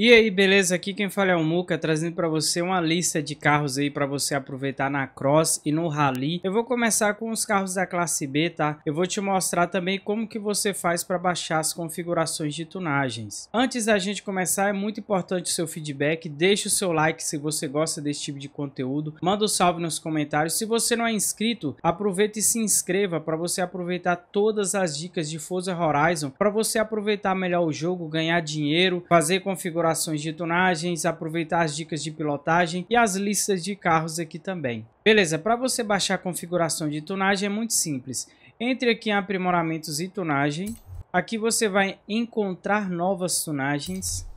E aí, beleza? Aqui quem fala é o Muca, trazendo para você uma lista de carros aí para você aproveitar na Cross e no Rally. Eu vou começar com os carros da classe B, tá? Eu vou te mostrar também como que você faz para baixar as configurações de tunagens. Antes da gente começar, é muito importante o seu feedback. Deixe o seu like se você gosta desse tipo de conteúdo. Manda um salve nos comentários. Se você não é inscrito, aproveita e se inscreva para você aproveitar todas as dicas de Forza Horizon, para você aproveitar melhor o jogo, ganhar dinheiro, fazer configurações Configurações de tunagens, aproveitar as dicas de pilotagem e as listas de carros aqui também. Beleza, para você baixar a configuração de tunagem é muito simples. Entre aqui em aprimoramentos e tunagem. Aqui você vai encontrar novas tunagens.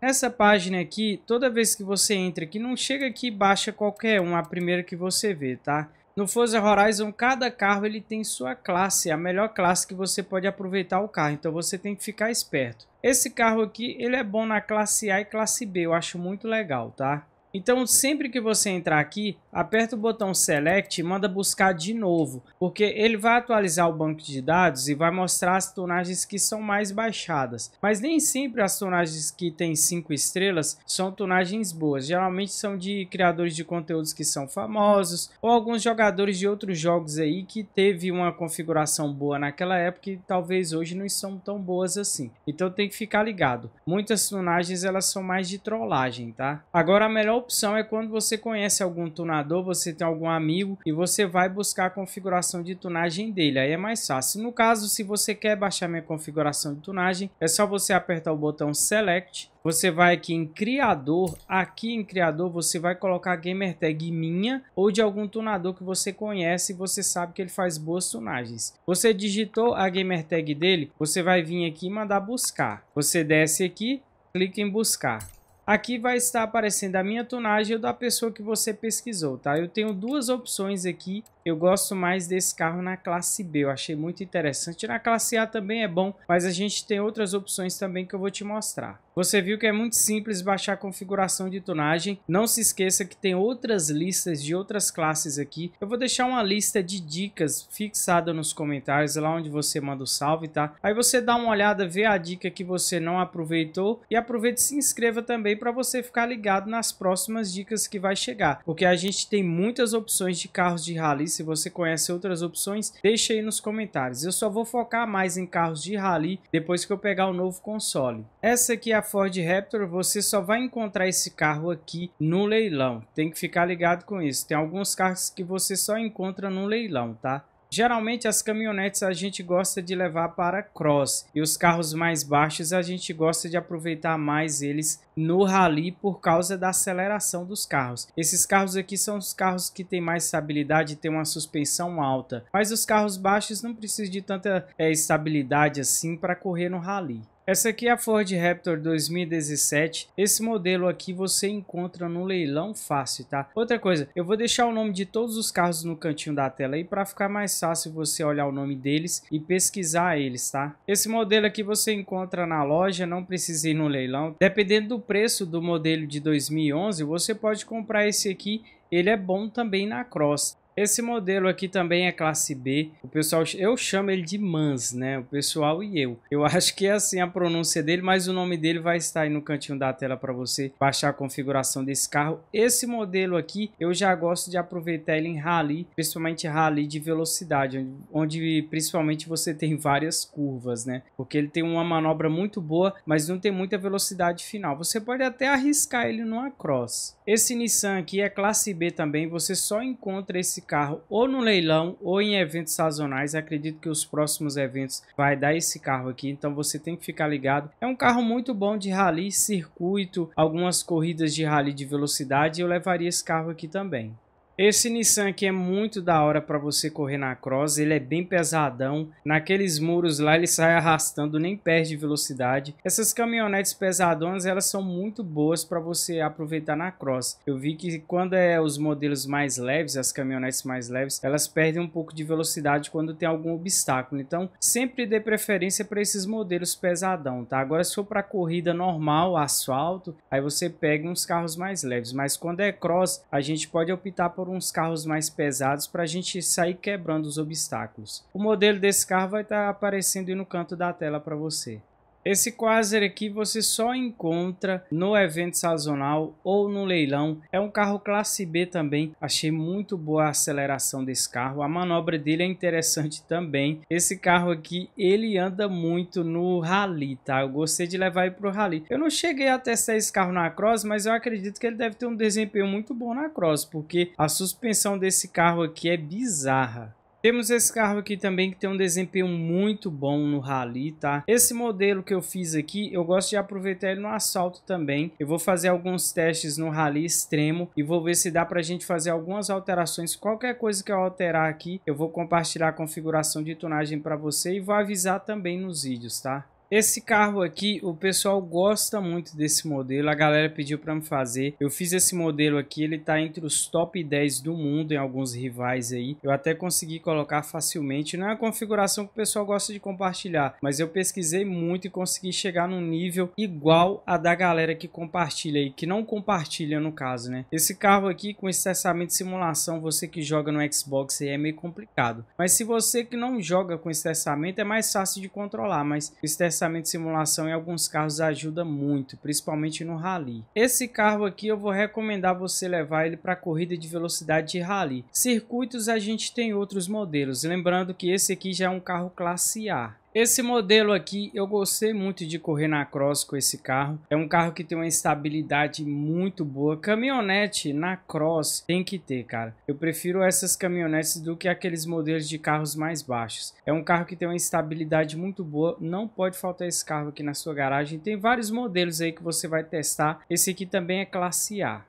Nessa página aqui, toda vez que você entra aqui, não chega aqui e baixa qualquer uma, a primeira que você vê, tá? No Forza Horizon, cada carro ele tem sua classe, a melhor classe que você pode aproveitar o carro, então você tem que ficar esperto. Esse carro aqui, ele é bom na classe A e classe B, eu acho muito legal, tá? Então sempre que você entrar aqui, aperta o botão Select e manda buscar de novo, porque ele vai atualizar o banco de dados e vai mostrar as tonagens que são mais baixadas. Mas nem sempre as tonagens que têm 5 estrelas são tonagens boas, geralmente são de criadores de conteúdos que são famosos ou alguns jogadores de outros jogos aí que teve uma configuração boa naquela época e talvez hoje não são tão boas assim. Então tem que ficar ligado. Muitas tonagens elas são mais de trollagem, tá? Agora a melhor opção é quando você conhece algum tunador, você tem algum amigo e você vai buscar a configuração de tunagem dele. Aí é mais fácil. No caso, se você quer baixar minha configuração de tunagem, é só você apertar o botão Select você vai aqui em criador, aqui em criador você vai colocar a gamer tag minha ou de algum tunador que você conhece e você sabe que ele faz boas tunagens. Você digitou a gamer tag dele, você vai vir aqui e mandar buscar. Você desce aqui, clica em buscar. Aqui vai estar aparecendo a minha tonagem ou da pessoa que você pesquisou, tá? Eu tenho duas opções aqui. Eu gosto mais desse carro na classe B, eu achei muito interessante. Na classe A também é bom, mas a gente tem outras opções também que eu vou te mostrar. Você viu que é muito simples baixar a configuração de tonagem. Não se esqueça que tem outras listas de outras classes aqui. Eu vou deixar uma lista de dicas fixada nos comentários, lá onde você manda o salve, tá? Aí você dá uma olhada, vê a dica que você não aproveitou e aproveita e se inscreva também para você ficar ligado nas próximas dicas que vai chegar. Porque a gente tem muitas opções de carros de rally. Se você conhece outras opções, deixa aí nos comentários. Eu só vou focar mais em carros de rally depois que eu pegar o novo console. Essa aqui é a Ford Raptor, você só vai encontrar esse carro aqui no leilão. Tem que ficar ligado com isso. Tem alguns carros que você só encontra no leilão, tá? Geralmente as caminhonetes a gente gosta de levar para cross e os carros mais baixos a gente gosta de aproveitar mais eles no rally por causa da aceleração dos carros. Esses carros aqui são os carros que têm mais estabilidade e têm uma suspensão alta, mas os carros baixos não precisam de tanta é, estabilidade assim para correr no rally. Essa aqui é a Ford Raptor 2017. Esse modelo aqui você encontra no leilão fácil, tá? Outra coisa, eu vou deixar o nome de todos os carros no cantinho da tela aí para ficar mais fácil você olhar o nome deles e pesquisar eles, tá? Esse modelo aqui você encontra na loja, não precisa ir no leilão. Dependendo do preço do modelo de 2011, você pode comprar esse aqui ele é bom também na cross. Esse modelo aqui também é classe B. O pessoal, eu chamo ele de Mans, né? O pessoal e eu. Eu acho que é assim a pronúncia dele, mas o nome dele vai estar aí no cantinho da tela para você baixar a configuração desse carro. Esse modelo aqui, eu já gosto de aproveitar ele em rally, principalmente rally de velocidade, onde, onde principalmente você tem várias curvas, né? Porque ele tem uma manobra muito boa, mas não tem muita velocidade final. Você pode até arriscar ele numa cross. Esse Nissan aqui é classe B também, você só encontra esse carro ou no leilão ou em eventos sazonais. Acredito que os próximos eventos vai dar esse carro aqui, então você tem que ficar ligado. É um carro muito bom de rally, circuito, algumas corridas de rally de velocidade. Eu levaria esse carro aqui também. Esse Nissan aqui é muito da hora para você correr na cross, ele é bem pesadão. Naqueles muros lá ele sai arrastando, nem perde velocidade. Essas caminhonetes pesadonas, elas são muito boas para você aproveitar na cross. Eu vi que quando é os modelos mais leves, as caminhonetes mais leves, elas perdem um pouco de velocidade quando tem algum obstáculo. Então, sempre dê preferência para esses modelos pesadão, tá? Agora se for para corrida normal, asfalto, aí você pega uns carros mais leves, mas quando é cross, a gente pode optar por por uns carros mais pesados para a gente sair quebrando os obstáculos. O modelo desse carro vai estar tá aparecendo aí no canto da tela para você. Esse Quasar aqui você só encontra no evento sazonal ou no leilão. É um carro classe B também. Achei muito boa a aceleração desse carro. A manobra dele é interessante também. Esse carro aqui, ele anda muito no rally, tá? Eu gostei de levar ele pro rally. Eu não cheguei a testar esse carro na cross, mas eu acredito que ele deve ter um desempenho muito bom na cross, porque a suspensão desse carro aqui é bizarra. Temos esse carro aqui também que tem um desempenho muito bom no rally, tá? Esse modelo que eu fiz aqui, eu gosto de aproveitar ele no assalto também. Eu vou fazer alguns testes no rally extremo e vou ver se dá pra gente fazer algumas alterações. Qualquer coisa que eu alterar aqui, eu vou compartilhar a configuração de tunagem para você e vou avisar também nos vídeos, tá? Esse carro aqui, o pessoal gosta muito desse modelo, a galera pediu para me fazer. Eu fiz esse modelo aqui, ele tá entre os top 10 do mundo em alguns rivais aí. Eu até consegui colocar facilmente, não é a configuração que o pessoal gosta de compartilhar, mas eu pesquisei muito e consegui chegar num nível igual a da galera que compartilha aí, que não compartilha no caso, né? Esse carro aqui com estressamento de simulação, você que joga no Xbox é meio complicado. Mas se você que não joga com estressamento, é mais fácil de controlar, mas estressamento processamento de simulação em alguns carros ajuda muito, principalmente no rally. Esse carro aqui eu vou recomendar você levar ele para corrida de velocidade de rally. Circuitos a gente tem outros modelos, lembrando que esse aqui já é um carro classe A. Esse modelo aqui, eu gostei muito de correr na cross com esse carro. É um carro que tem uma estabilidade muito boa. Caminhonete na cross tem que ter, cara. Eu prefiro essas caminhonetes do que aqueles modelos de carros mais baixos. É um carro que tem uma estabilidade muito boa. Não pode faltar esse carro aqui na sua garagem. Tem vários modelos aí que você vai testar. Esse aqui também é classe A.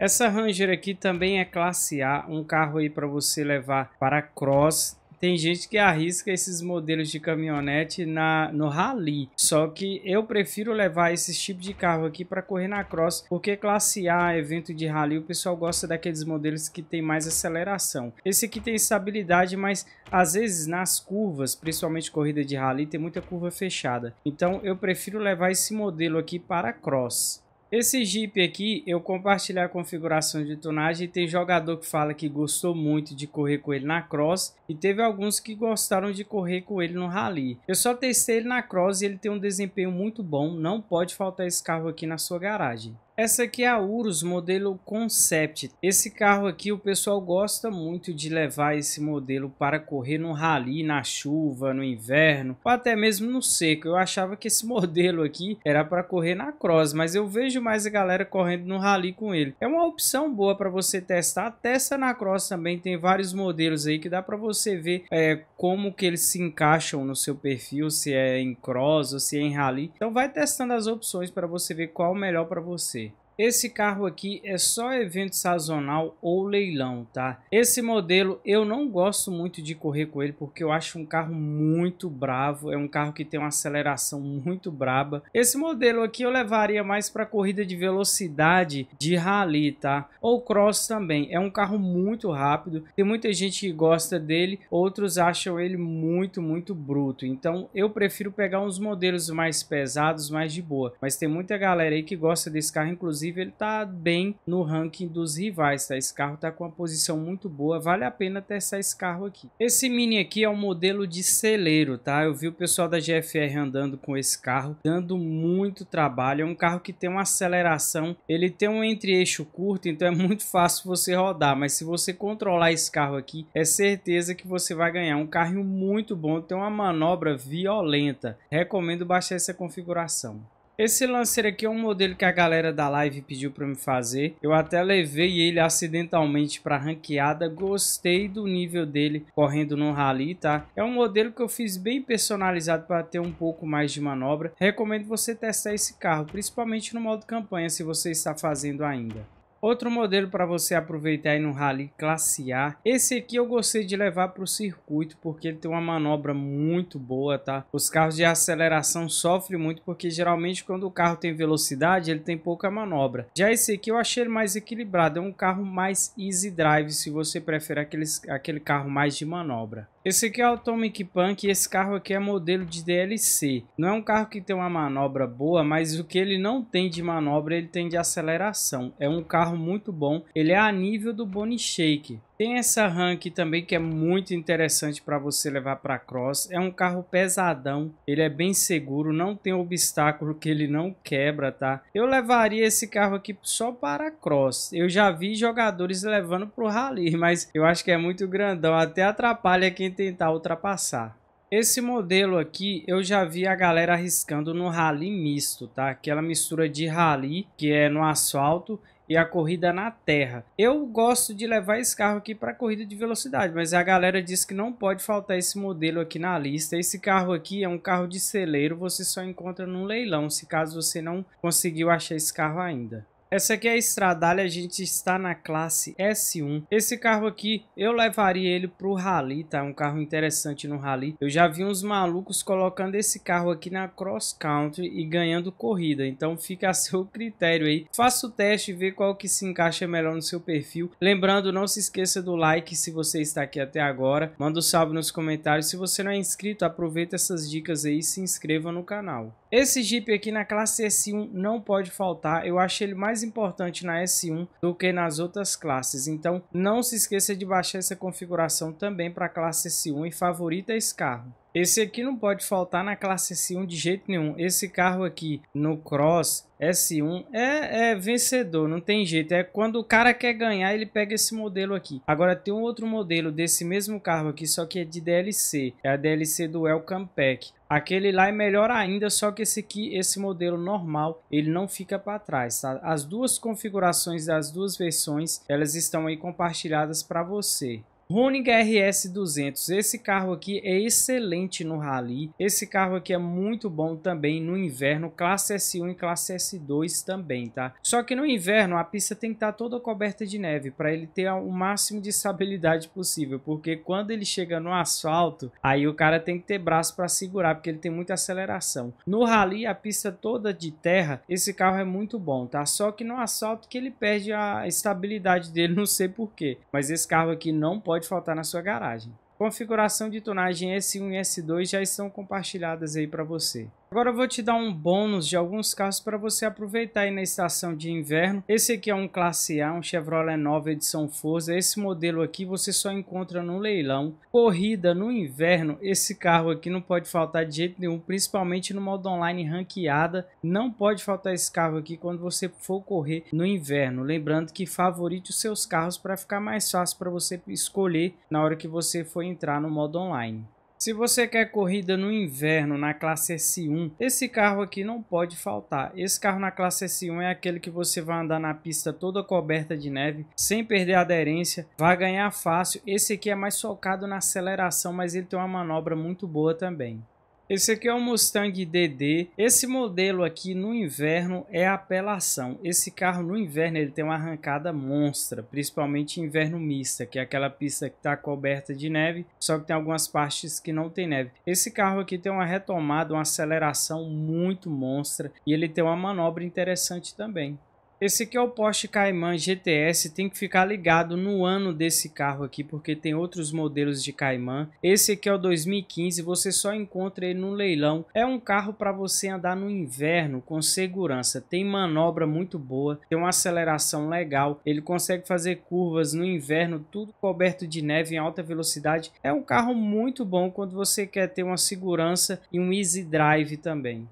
Essa Ranger aqui também é classe A, um carro aí para você levar para cross, tem gente que arrisca esses modelos de caminhonete na, no rally. Só que eu prefiro levar esse tipo de carro aqui para correr na cross, porque classe A, evento de rally, o pessoal gosta daqueles modelos que tem mais aceleração. Esse aqui tem estabilidade, mas às vezes nas curvas, principalmente corrida de rally, tem muita curva fechada. Então eu prefiro levar esse modelo aqui para cross. Esse Jeep aqui, eu compartilhei a configuração de tonagem e tem jogador que fala que gostou muito de correr com ele na cross e teve alguns que gostaram de correr com ele no rally. Eu só testei ele na cross e ele tem um desempenho muito bom, não pode faltar esse carro aqui na sua garagem. Essa aqui é a Urus modelo Concept. Esse carro aqui o pessoal gosta muito de levar esse modelo para correr no rally, na chuva, no inverno, ou até mesmo no seco. Eu achava que esse modelo aqui era para correr na cross, mas eu vejo mais a galera correndo no rally com ele. É uma opção boa para você testar. Testa na cross também, tem vários modelos aí que dá para você ver é, como que eles se encaixam no seu perfil, se é em cross ou se é em rally. Então vai testando as opções para você ver qual é o melhor para você. Esse carro aqui é só evento sazonal ou leilão, tá? Esse modelo eu não gosto muito de correr com ele porque eu acho um carro muito bravo, é um carro que tem uma aceleração muito braba. Esse modelo aqui eu levaria mais para corrida de velocidade de rally, tá? Ou cross também. É um carro muito rápido, tem muita gente que gosta dele, outros acham ele muito, muito bruto. Então eu prefiro pegar uns modelos mais pesados, mais de boa. Mas tem muita galera aí que gosta desse carro, inclusive Inclusive, ele está bem no ranking dos rivais, tá? Esse carro está com uma posição muito boa, vale a pena testar esse carro aqui. Esse Mini aqui é um modelo de celeiro, tá? Eu vi o pessoal da GFR andando com esse carro, dando muito trabalho. É um carro que tem uma aceleração, ele tem um entre-eixo curto, então é muito fácil você rodar, mas se você controlar esse carro aqui, é certeza que você vai ganhar. Um carro muito bom, tem uma manobra violenta. Recomendo baixar essa configuração. Esse lancer aqui é um modelo que a galera da live pediu para me fazer. Eu até levei ele acidentalmente para ranqueada. Gostei do nível dele correndo no rally, tá? É um modelo que eu fiz bem personalizado para ter um pouco mais de manobra. Recomendo você testar esse carro, principalmente no modo campanha, se você está fazendo ainda. Outro modelo para você aproveitar aí no Rally Classe A. Esse aqui eu gostei de levar para o circuito porque ele tem uma manobra muito boa, tá? Os carros de aceleração sofrem muito porque geralmente quando o carro tem velocidade ele tem pouca manobra. Já esse aqui eu achei ele mais equilibrado, é um carro mais easy drive se você prefere aqueles, aquele carro mais de manobra. Esse aqui é o Atomic Punk e esse carro aqui é modelo de DLC. Não é um carro que tem uma manobra boa, mas o que ele não tem de manobra, ele tem de aceleração. É um carro muito bom. Ele é a nível do Bonnie Shake. Tem essa RAM também que é muito interessante para você levar para cross. É um carro pesadão, ele é bem seguro, não tem obstáculo que ele não quebra, tá? Eu levaria esse carro aqui só para cross. Eu já vi jogadores levando para o rally, mas eu acho que é muito grandão, até atrapalha quem tentar ultrapassar. Esse modelo aqui eu já vi a galera arriscando no rally misto, tá? Aquela mistura de rally, que é no asfalto, e a corrida na terra. Eu gosto de levar esse carro aqui para corrida de velocidade, mas a galera disse que não pode faltar esse modelo aqui na lista. Esse carro aqui é um carro de celeiro, você só encontra num leilão, se caso você não conseguiu achar esse carro ainda. Essa aqui é a Estradalha, a gente está na classe S1. Esse carro aqui, eu levaria ele para o Rally, tá? Um carro interessante no Rally. Eu já vi uns malucos colocando esse carro aqui na Cross Country e ganhando corrida. Então fica a seu critério aí. Faça o teste e vê qual que se encaixa melhor no seu perfil. Lembrando, não se esqueça do like se você está aqui até agora. Manda um salve nos comentários. Se você não é inscrito, aproveita essas dicas aí e se inscreva no canal. Esse Jeep aqui na classe S1 não pode faltar, eu acho ele mais importante na S1 do que nas outras classes, então não se esqueça de baixar essa configuração também para a classe S1 e favorita esse carro. Esse aqui não pode faltar na classe S1 de jeito nenhum. Esse carro aqui no Cross S1 é, é, vencedor, não tem jeito. É quando o cara quer ganhar, ele pega esse modelo aqui. Agora tem um outro modelo desse mesmo carro aqui, só que é de DLC. É a DLC do Welcome Pack. Aquele lá é melhor ainda, só que esse aqui, esse modelo normal, ele não fica para trás, tá? As duas configurações das duas versões, elas estão aí compartilhadas para você. Roning RS200, esse carro aqui é excelente no rally, esse carro aqui é muito bom também no inverno, classe S1 e classe S2 também, tá? Só que no inverno a pista tem que estar tá toda coberta de neve para ele ter o máximo de estabilidade possível, porque quando ele chega no asfalto, aí o cara tem que ter braço para segurar, porque ele tem muita aceleração. No rally, a pista toda de terra, esse carro é muito bom, tá? Só que no asfalto que ele perde a estabilidade dele, não sei porquê, mas esse carro aqui não pode pode faltar na sua garagem. Configuração de tonagem S1 e S2 já estão compartilhadas aí para você. Agora eu vou te dar um bônus de alguns carros para você aproveitar aí na estação de inverno. Esse aqui é um Classe A, um Chevrolet Nova edição Forza. Esse modelo aqui você só encontra no leilão. Corrida no inverno, esse carro aqui não pode faltar de jeito nenhum, principalmente no modo online ranqueada. Não pode faltar esse carro aqui quando você for correr no inverno. Lembrando que favorite os seus carros para ficar mais fácil para você escolher na hora que você for entrar no modo online. Se você quer corrida no inverno na classe S1, esse carro aqui não pode faltar. Esse carro na classe S1 é aquele que você vai andar na pista toda coberta de neve, sem perder a aderência, vai ganhar fácil. Esse aqui é mais focado na aceleração, mas ele tem uma manobra muito boa também. Esse aqui é um Mustang DD. Esse modelo aqui no inverno é apelação. Esse carro no inverno ele tem uma arrancada monstra, principalmente inverno mista, que é aquela pista que está coberta de neve, só que tem algumas partes que não tem neve. Esse carro aqui tem uma retomada, uma aceleração muito monstra e ele tem uma manobra interessante também. Esse aqui é o Porsche Cayman GTS, tem que ficar ligado no ano desse carro aqui, porque tem outros modelos de Cayman. Esse aqui é o 2015, você só encontra ele no leilão. É um carro para você andar no inverno com segurança, tem manobra muito boa, tem uma aceleração legal, ele consegue fazer curvas no inverno, tudo coberto de neve em alta velocidade. É um carro muito bom quando você quer ter uma segurança e um easy drive também.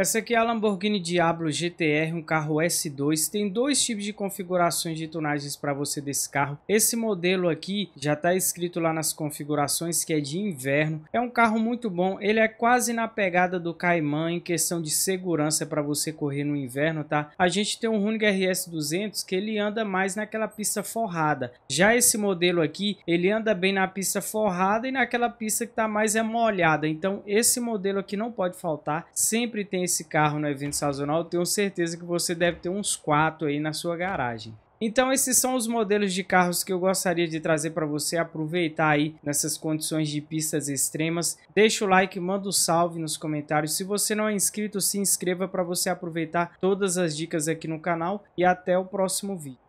Essa aqui é a Lamborghini Diablo GTR, um carro S2. Tem dois tipos de configurações de tunagens para você desse carro. Esse modelo aqui já está escrito lá nas configurações que é de inverno. É um carro muito bom. Ele é quase na pegada do Cayman em questão de segurança para você correr no inverno, tá? A gente tem um Running RS 200 que ele anda mais naquela pista forrada. Já esse modelo aqui, ele anda bem na pista forrada e naquela pista que está mais é molhada. Então esse modelo aqui não pode faltar. Sempre tem esse carro no evento sazonal, tenho certeza que você deve ter uns quatro aí na sua garagem. Então esses são os modelos de carros que eu gostaria de trazer para você aproveitar aí nessas condições de pistas extremas. Deixa o like, manda o um salve nos comentários. Se você não é inscrito, se inscreva para você aproveitar todas as dicas aqui no canal e até o próximo vídeo.